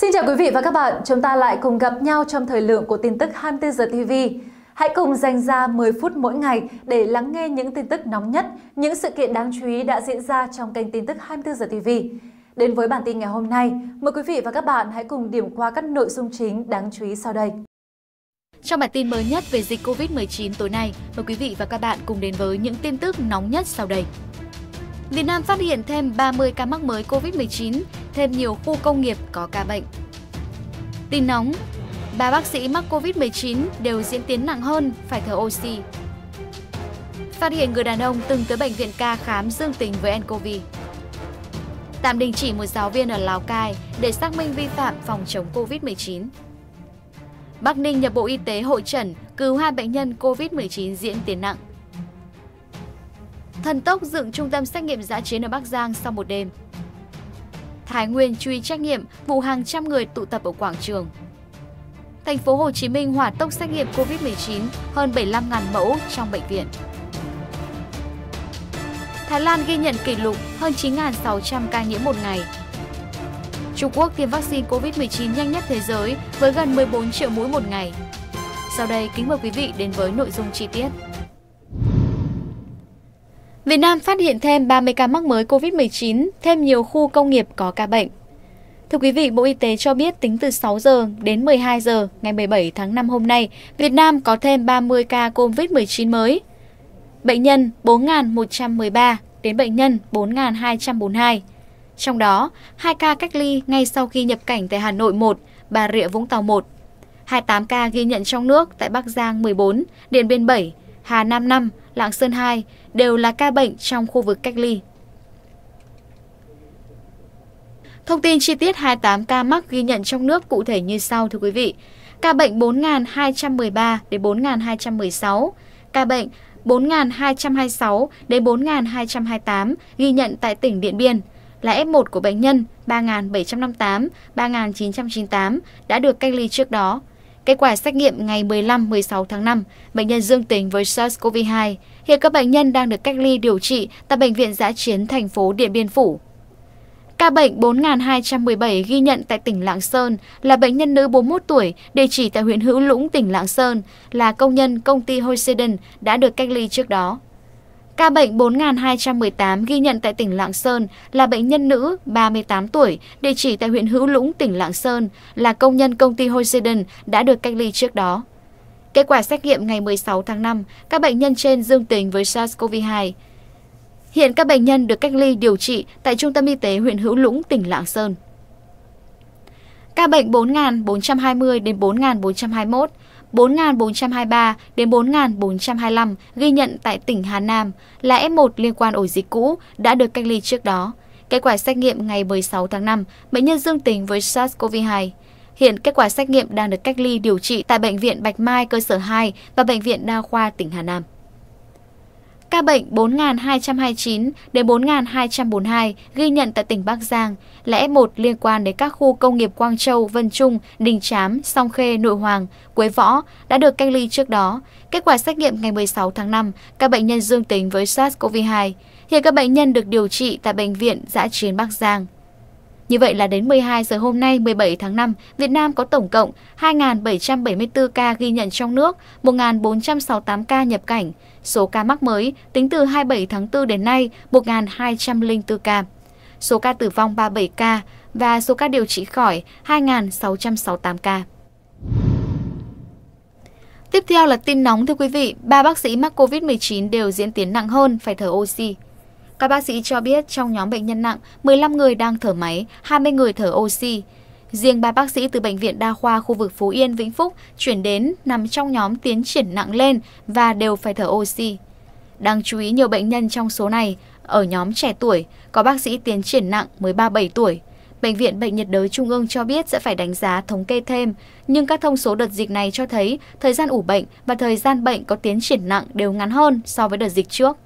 Xin chào quý vị và các bạn, chúng ta lại cùng gặp nhau trong thời lượng của tin tức 24 giờ TV. Hãy cùng dành ra 10 phút mỗi ngày để lắng nghe những tin tức nóng nhất, những sự kiện đáng chú ý đã diễn ra trong kênh tin tức 24 giờ TV. Đến với bản tin ngày hôm nay, mời quý vị và các bạn hãy cùng điểm qua các nội dung chính đáng chú ý sau đây. Trong bản tin mới nhất về dịch Covid-19 tối nay, mời quý vị và các bạn cùng đến với những tin tức nóng nhất sau đây. Việt Nam phát hiện thêm 30 ca mắc mới COVID-19, thêm nhiều khu công nghiệp có ca bệnh. Tin nóng, ba bác sĩ mắc COVID-19 đều diễn tiến nặng hơn, phải thở oxy. Phát hiện người đàn ông từng tới bệnh viện ca khám dương tính với nCoV. Tạm đình chỉ một giáo viên ở Lào Cai để xác minh vi phạm phòng chống COVID-19. Bắc Ninh nhập Bộ Y tế hội trần cứu hai bệnh nhân COVID-19 diễn tiến nặng. Thần tốc dựng trung tâm xét nghiệm giã chiến ở Bắc Giang sau một đêm. Thái Nguyên truy trách nhiệm vụ hàng trăm người tụ tập ở quảng trường. Thành phố Hồ Chí Minh hỏa tốc xét nghiệm COVID-19 hơn 75.000 mẫu trong bệnh viện. Thái Lan ghi nhận kỷ lục hơn 9.600 ca nhiễm một ngày. Trung Quốc tiêm vaccine COVID-19 nhanh nhất thế giới với gần 14 triệu mũi một ngày. Sau đây, kính mời quý vị đến với nội dung chi tiết. Việt Nam phát hiện thêm 30 ca mắc mới COVID-19, thêm nhiều khu công nghiệp có ca bệnh. Thưa quý vị, Bộ Y tế cho biết tính từ 6 giờ đến 12 giờ ngày 17 tháng 5 hôm nay, Việt Nam có thêm 30 ca COVID-19 mới. Bệnh nhân 4.113 đến bệnh nhân 4.242. Trong đó, 2 ca cách ly ngay sau khi nhập cảnh tại Hà Nội 1, Bà Rịa Vũng Tàu 1. 28 ca ghi nhận trong nước tại Bắc Giang 14, Điện Biên 7, Hà Nam 5, Lạng Sơn 2 đều là ca bệnh trong khu vực cách ly. Thông tin chi tiết 28 ca mắc ghi nhận trong nước cụ thể như sau thưa quý vị. Ca bệnh 4.213 đến 4.216, ca bệnh 4.226 đến 4.228 ghi nhận tại tỉnh Điện Biên là F1 của bệnh nhân 3.758, 3.998 đã được cách ly trước đó. Kết quả xét nghiệm ngày 15-16 tháng 5, bệnh nhân dương tính với SARS-CoV-2. Hiện các bệnh nhân đang được cách ly điều trị tại Bệnh viện giã chiến thành phố Điện Biên Phủ. Ca bệnh 4217 ghi nhận tại tỉnh Lạng Sơn là bệnh nhân nữ 41 tuổi, địa chỉ tại huyện Hữu Lũng, tỉnh Lạng Sơn, là công nhân công ty Hoiseden đã được cách ly trước đó. Ca bệnh 4218 ghi nhận tại tỉnh Lạng Sơn là bệnh nhân nữ 38 tuổi, địa chỉ tại huyện Hữu Lũng, tỉnh Lạng Sơn, là công nhân công ty Hoisiden đã được cách ly trước đó. Kết quả xét nghiệm ngày 16 tháng 5, các bệnh nhân trên dương tính với SARS-CoV-2. Hiện các bệnh nhân được cách ly điều trị tại Trung tâm Y tế huyện Hữu Lũng, tỉnh Lạng Sơn. Ca bệnh 4.420 đến 4.421, 4.423 đến 4.425 ghi nhận tại tỉnh Hà Nam là F1 liên quan ổ dịch cũ đã được cách ly trước đó. Kết quả xét nghiệm ngày 16 tháng 5, bệnh nhân dương tính với SARS-CoV-2. Hiện kết quả xét nghiệm đang được cách ly điều trị tại Bệnh viện Bạch Mai cơ sở 2 và Bệnh viện Đa khoa tỉnh Hà Nam. Ca bệnh 4.229 đến 4.242 ghi nhận tại tỉnh Bắc Giang là F1 liên quan đến các khu công nghiệp Quang Châu, Vân Trung, Đình Chám, Song Khê, Nội Hoàng, Quế Võ đã được cách ly trước đó. Kết quả xét nghiệm ngày 16 tháng 5, các bệnh nhân dương tính với SARS-CoV-2. Hiện các bệnh nhân được điều trị tại Bệnh viện Giã chiến Bắc Giang. Như vậy là đến 12 giờ hôm nay 17 tháng 5, Việt Nam có tổng cộng 2.774 ca ghi nhận trong nước, 1.468 ca nhập cảnh, Số ca mắc mới tính từ 27 tháng 4 đến nay 1.204 ca. Số ca tử vong 37 ca và số ca điều trị khỏi 2.668 ca. Tiếp theo là tin nóng thưa quý vị, ba bác sĩ mắc COVID-19 đều diễn tiến nặng hơn, phải thở oxy. Các bác sĩ cho biết trong nhóm bệnh nhân nặng, 15 người đang thở máy, 20 người thở oxy, Riêng ba bác sĩ từ Bệnh viện Đa khoa khu vực Phú Yên, Vĩnh Phúc chuyển đến nằm trong nhóm tiến triển nặng lên và đều phải thở oxy. Đáng chú ý nhiều bệnh nhân trong số này ở nhóm trẻ tuổi, có bác sĩ tiến triển nặng mới 37 tuổi. Bệnh viện Bệnh nhiệt đới Trung ương cho biết sẽ phải đánh giá thống kê thêm, nhưng các thông số đợt dịch này cho thấy thời gian ủ bệnh và thời gian bệnh có tiến triển nặng đều ngắn hơn so với đợt dịch trước.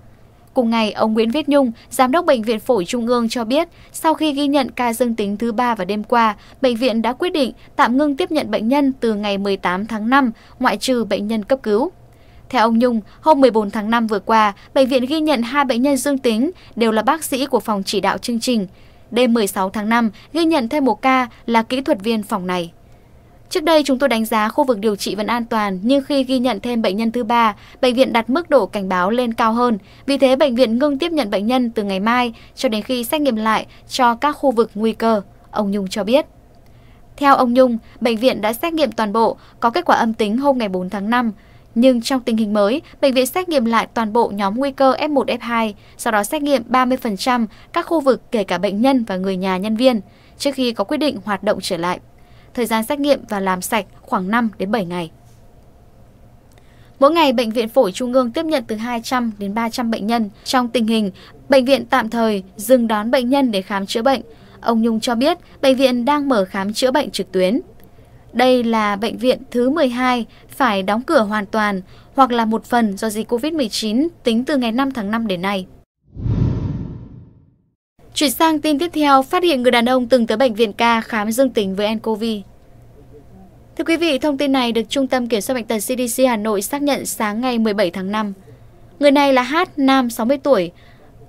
Cùng ngày, ông Nguyễn Viết Nhung, Giám đốc Bệnh viện Phổi Trung ương cho biết, sau khi ghi nhận ca dương tính thứ ba vào đêm qua, bệnh viện đã quyết định tạm ngưng tiếp nhận bệnh nhân từ ngày 18 tháng 5, ngoại trừ bệnh nhân cấp cứu. Theo ông Nhung, hôm 14 tháng 5 vừa qua, bệnh viện ghi nhận hai bệnh nhân dương tính, đều là bác sĩ của phòng chỉ đạo chương trình. Đêm 16 tháng 5, ghi nhận thêm một ca là kỹ thuật viên phòng này. Trước đây chúng tôi đánh giá khu vực điều trị vẫn an toàn, nhưng khi ghi nhận thêm bệnh nhân thứ ba, bệnh viện đặt mức độ cảnh báo lên cao hơn. Vì thế bệnh viện ngưng tiếp nhận bệnh nhân từ ngày mai cho đến khi xét nghiệm lại cho các khu vực nguy cơ, ông Nhung cho biết. Theo ông Nhung, bệnh viện đã xét nghiệm toàn bộ, có kết quả âm tính hôm ngày 4 tháng 5. Nhưng trong tình hình mới, bệnh viện xét nghiệm lại toàn bộ nhóm nguy cơ F1, F2, sau đó xét nghiệm 30% các khu vực kể cả bệnh nhân và người nhà nhân viên, trước khi có quyết định hoạt động trở lại thời gian xét nghiệm và làm sạch khoảng 5 đến 7 ngày. Mỗi ngày, Bệnh viện Phổi Trung ương tiếp nhận từ 200 đến 300 bệnh nhân. Trong tình hình, bệnh viện tạm thời dừng đón bệnh nhân để khám chữa bệnh. Ông Nhung cho biết bệnh viện đang mở khám chữa bệnh trực tuyến. Đây là bệnh viện thứ 12 phải đóng cửa hoàn toàn hoặc là một phần do dịch COVID-19 tính từ ngày 5 tháng 5 đến nay. Chuyển sang tin tiếp theo, phát hiện người đàn ông từng tới bệnh viện ca khám dương tính với nCoV. Thưa quý vị, thông tin này được Trung tâm Kiểm soát Bệnh tật CDC Hà Nội xác nhận sáng ngày 17 tháng 5. Người này là Hát, nam 60 tuổi.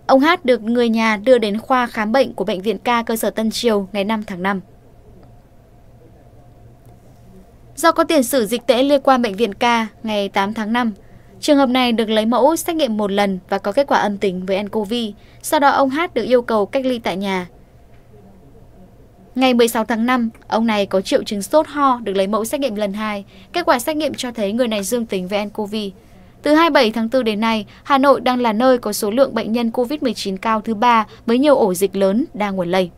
Ông Hát được người nhà đưa đến khoa khám bệnh của Bệnh viện ca cơ sở Tân Triều ngày 5 tháng 5. Do có tiền sử dịch tễ liên quan bệnh viện ca ngày 8 tháng 5, Trường hợp này được lấy mẫu xét nghiệm một lần và có kết quả âm tính với nCoV. Sau đó ông Hát được yêu cầu cách ly tại nhà. Ngày 16 tháng 5, ông này có triệu chứng sốt ho được lấy mẫu xét nghiệm lần 2. Kết quả xét nghiệm cho thấy người này dương tính với nCoV. Từ 27 tháng 4 đến nay, Hà Nội đang là nơi có số lượng bệnh nhân COVID-19 cao thứ ba với nhiều ổ dịch lớn đang nguồn lây.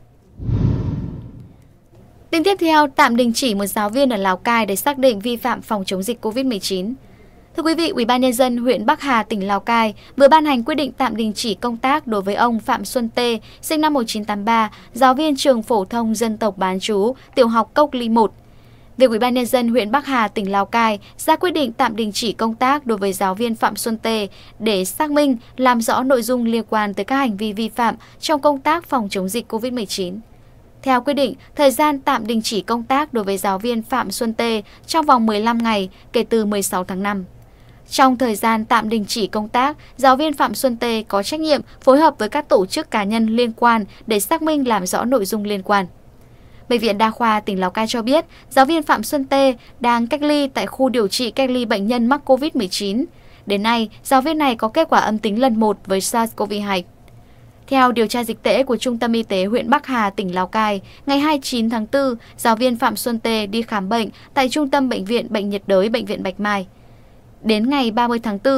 Tin tiếp theo, tạm đình chỉ một giáo viên ở Lào Cai để xác định vi phạm phòng chống dịch COVID-19. Thưa quý vị, UBND huyện Bắc Hà, tỉnh Lào Cai vừa ban hành quyết định tạm đình chỉ công tác đối với ông Phạm Xuân Tê, sinh năm 1983, giáo viên trường phổ thông dân tộc bán chú, tiểu học Cốc Ly 1. Việc UBND huyện Bắc Hà, tỉnh Lào Cai ra quyết định tạm đình chỉ công tác đối với giáo viên Phạm Xuân Tê để xác minh, làm rõ nội dung liên quan tới các hành vi vi phạm trong công tác phòng chống dịch COVID-19. Theo quyết định, thời gian tạm đình chỉ công tác đối với giáo viên Phạm Xuân Tê trong vòng 15 ngày kể từ 16 tháng 5. Trong thời gian tạm đình chỉ công tác, giáo viên Phạm Xuân Tê có trách nhiệm phối hợp với các tổ chức cá nhân liên quan để xác minh làm rõ nội dung liên quan. Bệnh viện Đa khoa tỉnh Lào Cai cho biết, giáo viên Phạm Xuân Tê đang cách ly tại khu điều trị cách ly bệnh nhân mắc COVID-19. Đến nay, giáo viên này có kết quả âm tính lần 1 với SARS-CoV-2. Theo điều tra dịch tễ của Trung tâm Y tế huyện Bắc Hà, tỉnh Lào Cai, ngày 29 tháng 4, giáo viên Phạm Xuân Tê đi khám bệnh tại Trung tâm Bệnh viện Bệnh nhiệt đới Bệnh viện Bạch Mai đến ngày 30 tháng 4.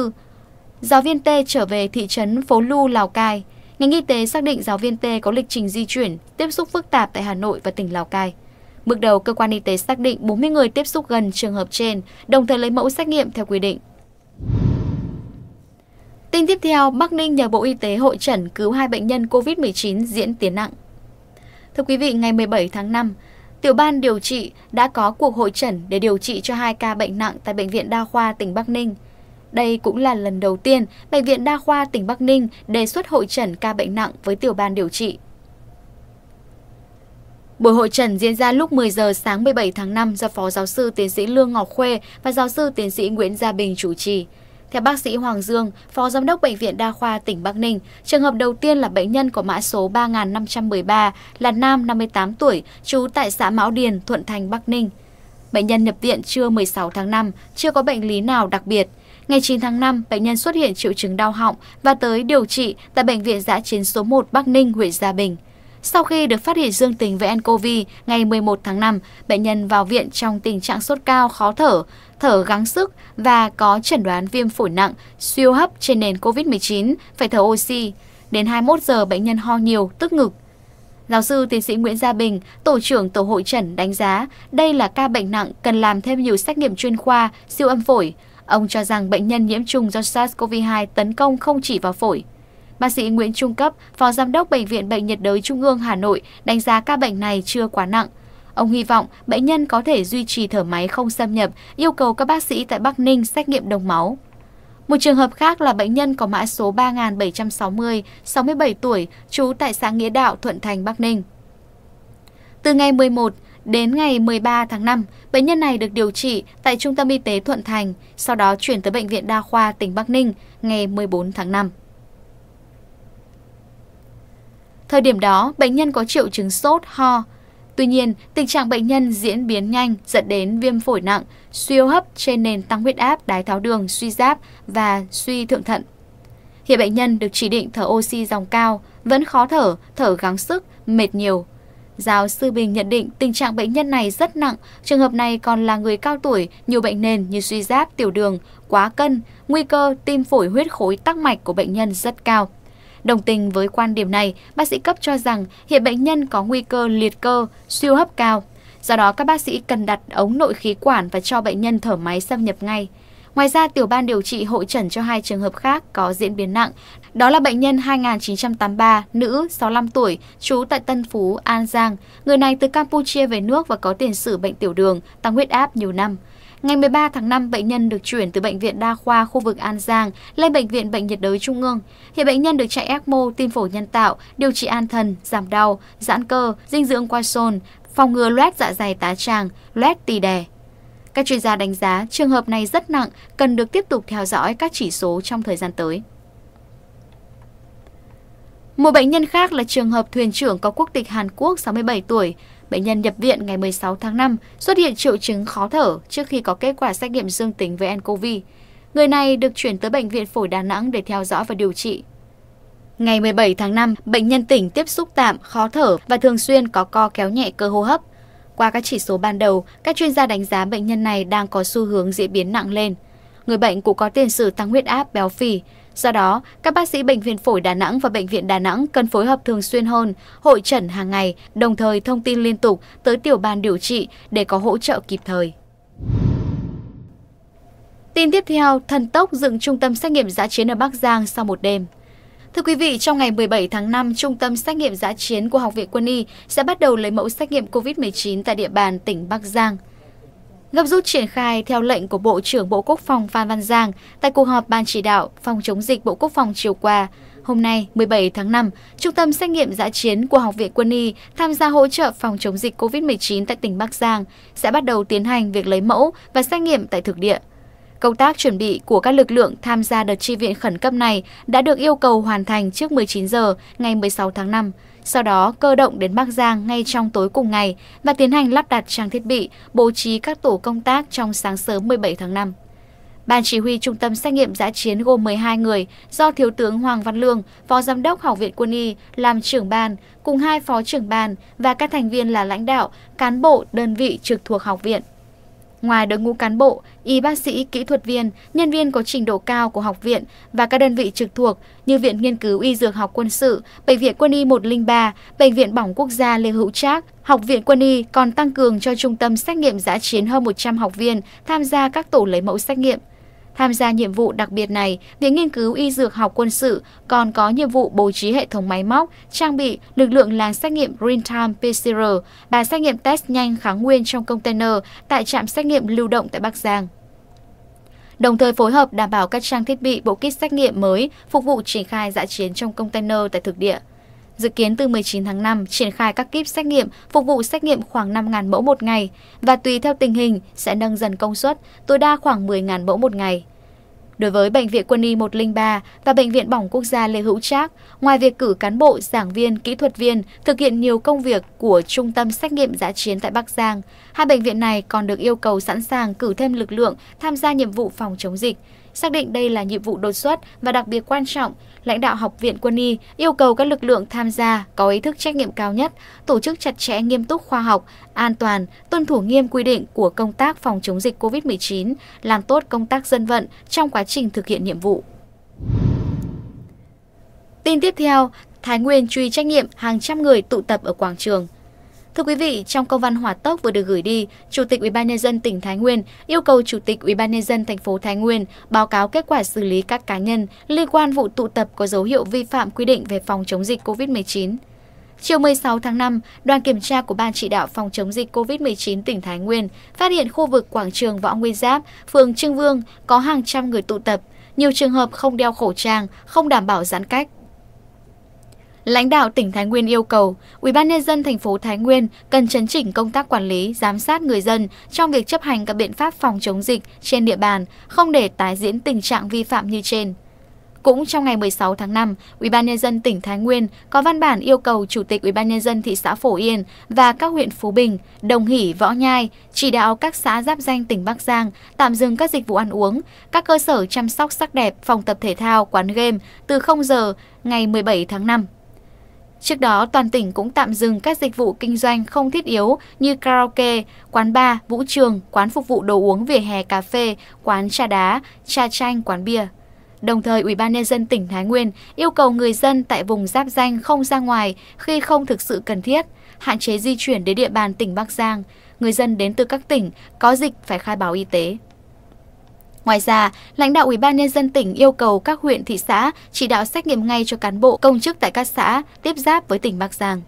Giáo viên T trở về thị trấn Phố Lu, Lào Cai. Ngành y tế xác định giáo viên T có lịch trình di chuyển, tiếp xúc phức tạp tại Hà Nội và tỉnh Lào Cai. Bước đầu, cơ quan y tế xác định 40 người tiếp xúc gần trường hợp trên, đồng thời lấy mẫu xét nghiệm theo quy định. Tin tiếp theo, Bắc Ninh nhờ Bộ Y tế hội trần cứu hai bệnh nhân COVID-19 diễn tiến nặng. Thưa quý vị, ngày 17 tháng 5, Tiểu ban điều trị đã có cuộc hội trần để điều trị cho hai ca bệnh nặng tại Bệnh viện Đa khoa tỉnh Bắc Ninh. Đây cũng là lần đầu tiên Bệnh viện Đa khoa tỉnh Bắc Ninh đề xuất hội trần ca bệnh nặng với tiểu ban điều trị. Buổi hội trần diễn ra lúc 10 giờ sáng 17 tháng 5 do Phó Giáo sư Tiến sĩ Lương Ngọc Khuê và Giáo sư Tiến sĩ Nguyễn Gia Bình chủ trì. Theo bác sĩ Hoàng Dương, Phó Giám đốc Bệnh viện Đa khoa tỉnh Bắc Ninh, trường hợp đầu tiên là bệnh nhân có mã số 3513 là nam 58 tuổi, trú tại xã Mão Điền, Thuận Thành, Bắc Ninh. Bệnh nhân nhập viện trưa 16 tháng 5, chưa có bệnh lý nào đặc biệt. Ngày 9 tháng 5, bệnh nhân xuất hiện triệu chứng đau họng và tới điều trị tại Bệnh viện giã chiến số 1 Bắc Ninh, huyện Gia Bình. Sau khi được phát hiện dương tính với ncov ngày 11 tháng 5, bệnh nhân vào viện trong tình trạng sốt cao, khó thở, thở gắng sức và có chẩn đoán viêm phổi nặng, siêu hấp trên nền COVID-19, phải thở oxy. Đến 21 giờ bệnh nhân ho nhiều, tức ngực, Giáo sư tiến sĩ Nguyễn Gia Bình, tổ trưởng tổ hội trần đánh giá đây là ca bệnh nặng cần làm thêm nhiều xét nghiệm chuyên khoa, siêu âm phổi. Ông cho rằng bệnh nhân nhiễm trùng do SARS-CoV-2 tấn công không chỉ vào phổi. Bác sĩ Nguyễn Trung Cấp, Phó Giám đốc Bệnh viện Bệnh nhiệt đới Trung ương Hà Nội đánh giá ca bệnh này chưa quá nặng. Ông hy vọng bệnh nhân có thể duy trì thở máy không xâm nhập, yêu cầu các bác sĩ tại Bắc Ninh xét nghiệm đông máu. Một trường hợp khác là bệnh nhân có mã số 3760, 67 tuổi, trú tại xã Nghĩa Đạo, Thuận Thành, Bắc Ninh. Từ ngày 11 đến ngày 13 tháng 5, bệnh nhân này được điều trị tại Trung tâm Y tế Thuận Thành, sau đó chuyển tới Bệnh viện Đa khoa tỉnh Bắc Ninh ngày 14 tháng 5. Thời điểm đó, bệnh nhân có triệu chứng sốt, ho. Tuy nhiên, tình trạng bệnh nhân diễn biến nhanh dẫn đến viêm phổi nặng, suy hô hấp trên nền tăng huyết áp, đái tháo đường, suy giáp và suy thượng thận. Hiện bệnh nhân được chỉ định thở oxy dòng cao, vẫn khó thở, thở gắng sức, mệt nhiều. Giáo sư Bình nhận định tình trạng bệnh nhân này rất nặng, trường hợp này còn là người cao tuổi, nhiều bệnh nền như suy giáp, tiểu đường, quá cân, nguy cơ tim phổi huyết khối tắc mạch của bệnh nhân rất cao. Đồng tình với quan điểm này, bác sĩ cấp cho rằng hiện bệnh nhân có nguy cơ liệt cơ, siêu hấp cao. Do đó, các bác sĩ cần đặt ống nội khí quản và cho bệnh nhân thở máy xâm nhập ngay. Ngoài ra, tiểu ban điều trị hội trần cho hai trường hợp khác có diễn biến nặng. Đó là bệnh nhân 2983, nữ, 65 tuổi, trú tại Tân Phú, An Giang. Người này từ Campuchia về nước và có tiền sử bệnh tiểu đường, tăng huyết áp nhiều năm. Ngày 13 tháng 5, bệnh nhân được chuyển từ Bệnh viện Đa khoa khu vực An Giang lên Bệnh viện Bệnh nhiệt đới Trung ương. Hiện bệnh nhân được chạy ECMO, tim phổi nhân tạo, điều trị an thần, giảm đau, giãn cơ, dinh dưỡng qua sôn, phòng ngừa loét dạ dày tá tràng, loét tỳ đè. Các chuyên gia đánh giá trường hợp này rất nặng, cần được tiếp tục theo dõi các chỉ số trong thời gian tới. Một bệnh nhân khác là trường hợp thuyền trưởng có quốc tịch Hàn Quốc 67 tuổi, Bệnh nhân nhập viện ngày 16 tháng 5 xuất hiện triệu chứng khó thở trước khi có kết quả xét nghiệm dương tính với nCoV. Người này được chuyển tới Bệnh viện Phổi Đà Nẵng để theo dõi và điều trị. Ngày 17 tháng 5, bệnh nhân tỉnh tiếp xúc tạm, khó thở và thường xuyên có co kéo nhẹ cơ hô hấp. Qua các chỉ số ban đầu, các chuyên gia đánh giá bệnh nhân này đang có xu hướng diễn biến nặng lên. Người bệnh cũng có tiền sử tăng huyết áp, béo phì, Do đó, các bác sĩ Bệnh viện Phổi Đà Nẵng và Bệnh viện Đà Nẵng cần phối hợp thường xuyên hơn, hội trần hàng ngày, đồng thời thông tin liên tục tới tiểu ban điều trị để có hỗ trợ kịp thời. Tin tiếp theo, thần tốc dựng trung tâm xét nghiệm giã chiến ở Bắc Giang sau một đêm. Thưa quý vị, trong ngày 17 tháng 5, Trung tâm xét nghiệm giã chiến của Học viện Quân y sẽ bắt đầu lấy mẫu xét nghiệm COVID-19 tại địa bàn tỉnh Bắc Giang. Gấp rút triển khai theo lệnh của Bộ trưởng Bộ Quốc phòng Phan Văn Giang tại cuộc họp Ban chỉ đạo phòng chống dịch Bộ Quốc phòng chiều qua, hôm nay 17 tháng 5, Trung tâm xét nghiệm giã chiến của Học viện Quân y tham gia hỗ trợ phòng chống dịch COVID-19 tại tỉnh Bắc Giang sẽ bắt đầu tiến hành việc lấy mẫu và xét nghiệm tại thực địa. Công tác chuẩn bị của các lực lượng tham gia đợt tri viện khẩn cấp này đã được yêu cầu hoàn thành trước 19 giờ ngày 16 tháng 5 sau đó cơ động đến Bắc Giang ngay trong tối cùng ngày và tiến hành lắp đặt trang thiết bị, bố trí các tổ công tác trong sáng sớm 17 tháng 5. Ban chỉ huy trung tâm xét nghiệm giã chiến gồm 12 người do Thiếu tướng Hoàng Văn Lương, Phó Giám đốc Học viện Quân y, làm trưởng ban, cùng hai phó trưởng ban và các thành viên là lãnh đạo, cán bộ, đơn vị trực thuộc học viện. Ngoài đội ngũ cán bộ, y bác sĩ, kỹ thuật viên, nhân viên có trình độ cao của học viện và các đơn vị trực thuộc như Viện Nghiên cứu Y Dược học Quân sự, Bệnh viện Quân y 103, Bệnh viện Bỏng Quốc gia Lê Hữu Trác, Học viện Quân y còn tăng cường cho Trung tâm Xét nghiệm Giã chiến hơn 100 học viên tham gia các tổ lấy mẫu xét nghiệm. Tham gia nhiệm vụ đặc biệt này, Viện Nghiên cứu Y Dược học quân sự còn có nhiệm vụ bố trí hệ thống máy móc, trang bị, lực lượng làng xét nghiệm Real-Time PCR, và xét nghiệm test nhanh kháng nguyên trong container tại trạm xét nghiệm lưu động tại Bắc Giang đồng thời phối hợp đảm bảo các trang thiết bị bộ kit xét nghiệm mới phục vụ triển khai dã chiến trong container tại thực địa. Dự kiến từ 19 tháng 5 triển khai các kíp xét nghiệm, phục vụ xét nghiệm khoảng 5.000 mẫu một ngày và tùy theo tình hình sẽ nâng dần công suất, tối đa khoảng 10.000 mẫu một ngày. Đối với Bệnh viện Quân y 103 và Bệnh viện Bỏng Quốc gia Lê Hữu Trác, ngoài việc cử cán bộ, giảng viên, kỹ thuật viên thực hiện nhiều công việc của Trung tâm Xét nghiệm Giã chiến tại Bắc Giang, hai bệnh viện này còn được yêu cầu sẵn sàng cử thêm lực lượng tham gia nhiệm vụ phòng chống dịch, Xác định đây là nhiệm vụ đột xuất và đặc biệt quan trọng, lãnh đạo Học viện Quân y yêu cầu các lực lượng tham gia có ý thức trách nhiệm cao nhất, tổ chức chặt chẽ nghiêm túc khoa học, an toàn, tuân thủ nghiêm quy định của công tác phòng chống dịch COVID-19, làm tốt công tác dân vận trong quá trình thực hiện nhiệm vụ. Tin tiếp theo, Thái Nguyên truy trách nhiệm hàng trăm người tụ tập ở quảng trường. Thưa quý vị, trong công văn hỏa tốc vừa được gửi đi, Chủ tịch UBND tỉnh Thái Nguyên yêu cầu Chủ tịch UBND thành phố Thái Nguyên báo cáo kết quả xử lý các cá nhân liên quan vụ tụ tập có dấu hiệu vi phạm quy định về phòng chống dịch COVID-19. Chiều 16 tháng 5, đoàn kiểm tra của Ban chỉ đạo phòng chống dịch COVID-19 tỉnh Thái Nguyên phát hiện khu vực quảng trường Võ Nguyên Giáp, phường Trưng Vương có hàng trăm người tụ tập, nhiều trường hợp không đeo khẩu trang, không đảm bảo giãn cách. Lãnh đạo tỉnh Thái Nguyên yêu cầu UBND thành phố Thái Nguyên cần chấn chỉnh công tác quản lý, giám sát người dân trong việc chấp hành các biện pháp phòng chống dịch trên địa bàn, không để tái diễn tình trạng vi phạm như trên. Cũng trong ngày 16 tháng 5, UBND tỉnh Thái Nguyên có văn bản yêu cầu Chủ tịch UBND thị xã Phổ Yên và các huyện Phú Bình, Đồng Hỷ, Võ Nhai chỉ đạo các xã giáp danh tỉnh Bắc Giang tạm dừng các dịch vụ ăn uống, các cơ sở chăm sóc sắc đẹp, phòng tập thể thao, quán game từ 0 giờ ngày 17 tháng 5. Trước đó, toàn tỉnh cũng tạm dừng các dịch vụ kinh doanh không thiết yếu như karaoke, quán bar, vũ trường, quán phục vụ đồ uống vỉa hè cà phê, quán trà đá, trà chanh, quán bia. Đồng thời, Ủy ban nhân dân tỉnh Thái Nguyên yêu cầu người dân tại vùng giáp danh không ra ngoài khi không thực sự cần thiết, hạn chế di chuyển đến địa bàn tỉnh Bắc Giang. Người dân đến từ các tỉnh có dịch phải khai báo y tế. Ngoài ra, lãnh đạo Ủy ban nhân dân tỉnh yêu cầu các huyện thị xã chỉ đạo xét nghiệm ngay cho cán bộ công chức tại các xã tiếp giáp với tỉnh Bắc Giang.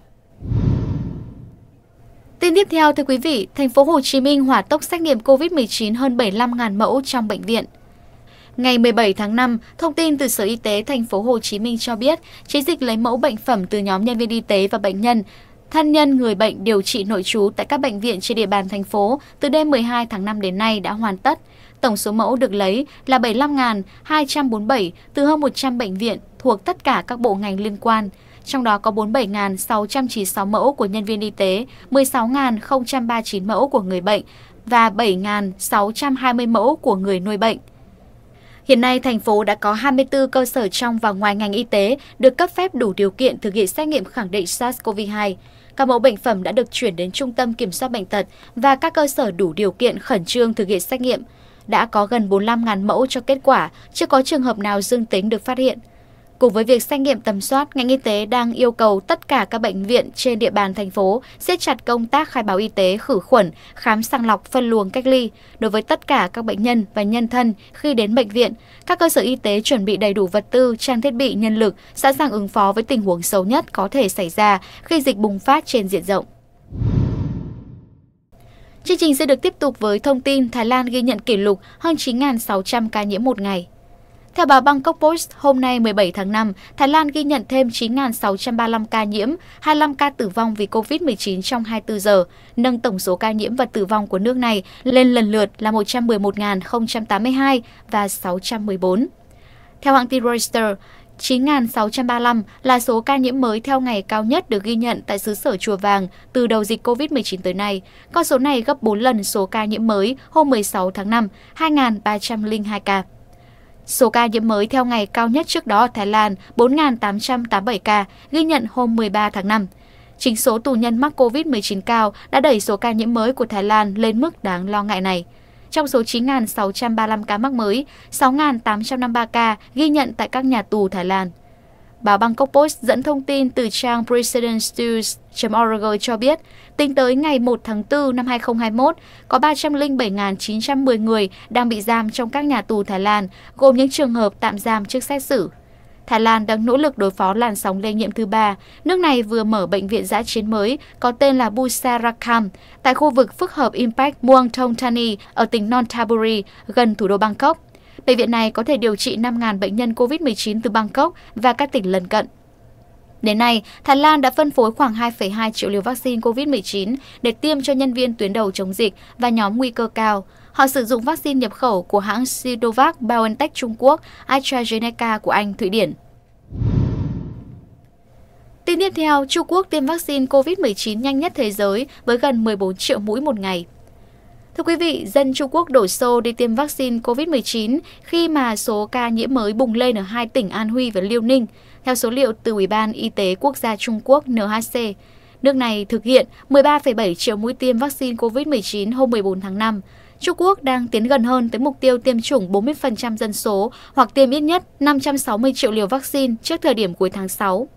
Tin tiếp theo thưa quý vị, thành phố Hồ Chí Minh hỏa tốc xét nghiệm COVID-19 hơn 75.000 mẫu trong bệnh viện. Ngày 17 tháng 5, thông tin từ Sở Y tế thành phố Hồ Chí Minh cho biết, chiến dịch lấy mẫu bệnh phẩm từ nhóm nhân viên y tế và bệnh nhân thân nhân người bệnh điều trị nội trú tại các bệnh viện trên địa bàn thành phố từ đêm 12 tháng 5 đến nay đã hoàn tất. Tổng số mẫu được lấy là 75.247 từ hơn 100 bệnh viện thuộc tất cả các bộ ngành liên quan, trong đó có 47.696 mẫu của nhân viên y tế, 16.039 mẫu của người bệnh và 7.620 mẫu của người nuôi bệnh. Hiện nay, thành phố đã có 24 cơ sở trong và ngoài ngành y tế được cấp phép đủ điều kiện thực hiện xét nghiệm khẳng định SARS-CoV-2. Các mẫu bệnh phẩm đã được chuyển đến Trung tâm Kiểm soát Bệnh tật và các cơ sở đủ điều kiện khẩn trương thực hiện xét nghiệm đã có gần 45.000 mẫu cho kết quả, chưa có trường hợp nào dương tính được phát hiện. Cùng với việc xét nghiệm tầm soát, ngành y tế đang yêu cầu tất cả các bệnh viện trên địa bàn thành phố siết chặt công tác khai báo y tế khử khuẩn, khám sàng lọc phân luồng cách ly đối với tất cả các bệnh nhân và nhân thân khi đến bệnh viện. Các cơ sở y tế chuẩn bị đầy đủ vật tư, trang thiết bị, nhân lực, sẵn sàng ứng phó với tình huống xấu nhất có thể xảy ra khi dịch bùng phát trên diện rộng. Chương trình sẽ được tiếp tục với thông tin Thái Lan ghi nhận kỷ lục hơn 9.600 ca nhiễm một ngày. Theo báo Bangkok Post, hôm nay 17 tháng 5, Thái Lan ghi nhận thêm 9.635 ca nhiễm, 25 ca tử vong vì COVID-19 trong 24 giờ, nâng tổng số ca nhiễm và tử vong của nước này lên lần lượt là 111.082 và 614. Theo hãng tin Reuters, 9.635 là số ca nhiễm mới theo ngày cao nhất được ghi nhận tại xứ sở Chùa Vàng từ đầu dịch COVID-19 tới nay. Con số này gấp 4 lần số ca nhiễm mới hôm 16 tháng 5, 2.302 ca. Số ca nhiễm mới theo ngày cao nhất trước đó ở Thái Lan 4.887 ca, ghi nhận hôm 13 tháng 5. Chính số tù nhân mắc COVID-19 cao đã đẩy số ca nhiễm mới của Thái Lan lên mức đáng lo ngại này. Trong số 9.635 ca mắc mới, 6.853 ca ghi nhận tại các nhà tù Thái Lan. Báo Bangkok Post dẫn thông tin từ trang presidentnews.org cho biết, tính tới ngày 1 tháng 4 năm 2021, có 307.910 người đang bị giam trong các nhà tù Thái Lan, gồm những trường hợp tạm giam trước xét xử Thái Lan đang nỗ lực đối phó làn sóng lây nhiễm thứ ba. Nước này vừa mở bệnh viện giã chiến mới có tên là Busarakam tại khu vực phức hợp Impact Muang Thong Thani ở tỉnh Nonthaburi gần thủ đô Bangkok. Bệnh viện này có thể điều trị 5.000 bệnh nhân COVID-19 từ Bangkok và các tỉnh lân cận. Đến nay, Thái Lan đã phân phối khoảng 2,2 triệu liều vaccine COVID-19 để tiêm cho nhân viên tuyến đầu chống dịch và nhóm nguy cơ cao. Họ sử dụng vaccine nhập khẩu của hãng Sinovac BioNTech Trung Quốc, AstraZeneca của Anh, Thụy Điển. Tin tiếp theo, Trung Quốc tiêm vaccine COVID-19 nhanh nhất thế giới với gần 14 triệu mũi một ngày. Thưa quý vị, dân Trung Quốc đổ xô đi tiêm vaccine COVID-19 khi mà số ca nhiễm mới bùng lên ở hai tỉnh An Huy và Liêu Ninh, theo số liệu từ Ủy ban Y tế Quốc gia Trung Quốc NHC. Nước này thực hiện 13,7 triệu mũi tiêm vaccine COVID-19 hôm 14 tháng 5, Trung Quốc đang tiến gần hơn tới mục tiêu tiêm chủng 40% dân số hoặc tiêm ít nhất 560 triệu liều vaccine trước thời điểm cuối tháng 6.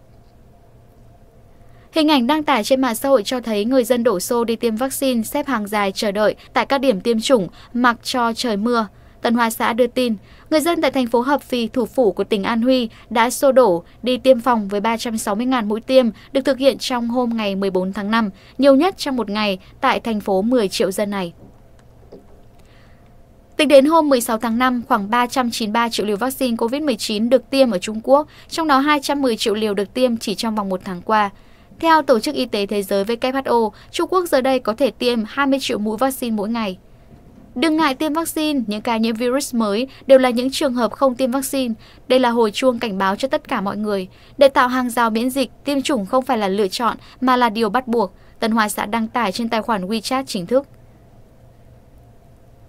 Hình ảnh đăng tải trên mạng xã hội cho thấy người dân đổ xô đi tiêm vaccine xếp hàng dài chờ đợi tại các điểm tiêm chủng mặc cho trời mưa. Tân Hoa xã đưa tin, người dân tại thành phố Hợp Phì, thủ phủ của tỉnh An Huy đã xô đổ đi tiêm phòng với 360.000 mũi tiêm được thực hiện trong hôm ngày 14 tháng 5, nhiều nhất trong một ngày tại thành phố 10 triệu dân này. Tính đến hôm 16 tháng 5, khoảng 393 triệu liều vaccine COVID-19 được tiêm ở Trung Quốc, trong đó 210 triệu liều được tiêm chỉ trong vòng một tháng qua. Theo Tổ chức Y tế Thế giới WHO, Trung Quốc giờ đây có thể tiêm 20 triệu mũi vaccine mỗi ngày. Đừng ngại tiêm vaccine, những ca nhiễm virus mới đều là những trường hợp không tiêm vaccine. Đây là hồi chuông cảnh báo cho tất cả mọi người. Để tạo hàng rào miễn dịch, tiêm chủng không phải là lựa chọn mà là điều bắt buộc, Tân Hoa xã đăng tải trên tài khoản WeChat chính thức.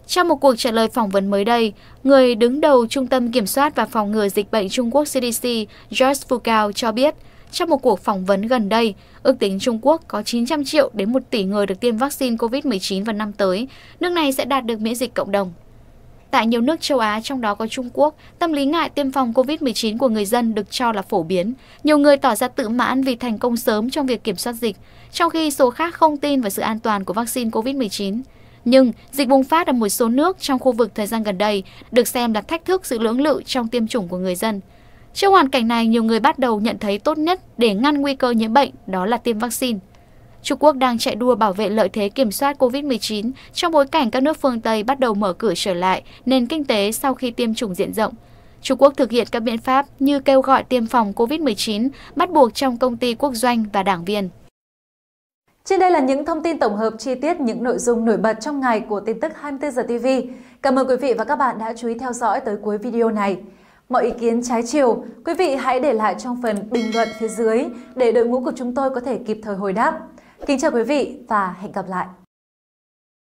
Trong một cuộc trả lời phỏng vấn mới đây, người đứng đầu Trung tâm Kiểm soát và Phòng ngừa Dịch bệnh Trung Quốc CDC George Fukao cho biết, trong một cuộc phỏng vấn gần đây, ước tính Trung Quốc có 900 triệu đến 1 tỷ người được tiêm vaccine COVID-19 vào năm tới. Nước này sẽ đạt được miễn dịch cộng đồng. Tại nhiều nước châu Á, trong đó có Trung Quốc, tâm lý ngại tiêm phòng COVID-19 của người dân được cho là phổ biến. Nhiều người tỏ ra tự mãn vì thành công sớm trong việc kiểm soát dịch, trong khi số khác không tin vào sự an toàn của vaccine COVID-19. Nhưng dịch bùng phát ở một số nước trong khu vực thời gian gần đây được xem là thách thức sự lưỡng lự trong tiêm chủng của người dân. Trước hoàn cảnh này, nhiều người bắt đầu nhận thấy tốt nhất để ngăn nguy cơ nhiễm bệnh đó là tiêm vaccine. Trung Quốc đang chạy đua bảo vệ lợi thế kiểm soát COVID-19 trong bối cảnh các nước phương Tây bắt đầu mở cửa trở lại nền kinh tế sau khi tiêm chủng diện rộng. Trung Quốc thực hiện các biện pháp như kêu gọi tiêm phòng COVID-19 bắt buộc trong công ty quốc doanh và đảng viên. Trên đây là những thông tin tổng hợp chi tiết những nội dung nổi bật trong ngày của tin tức 24 giờ TV. Cảm ơn quý vị và các bạn đã chú ý theo dõi tới cuối video này. Mọi ý kiến trái chiều, quý vị hãy để lại trong phần bình luận phía dưới để đội ngũ của chúng tôi có thể kịp thời hồi đáp. Kính chào quý vị và hẹn gặp lại!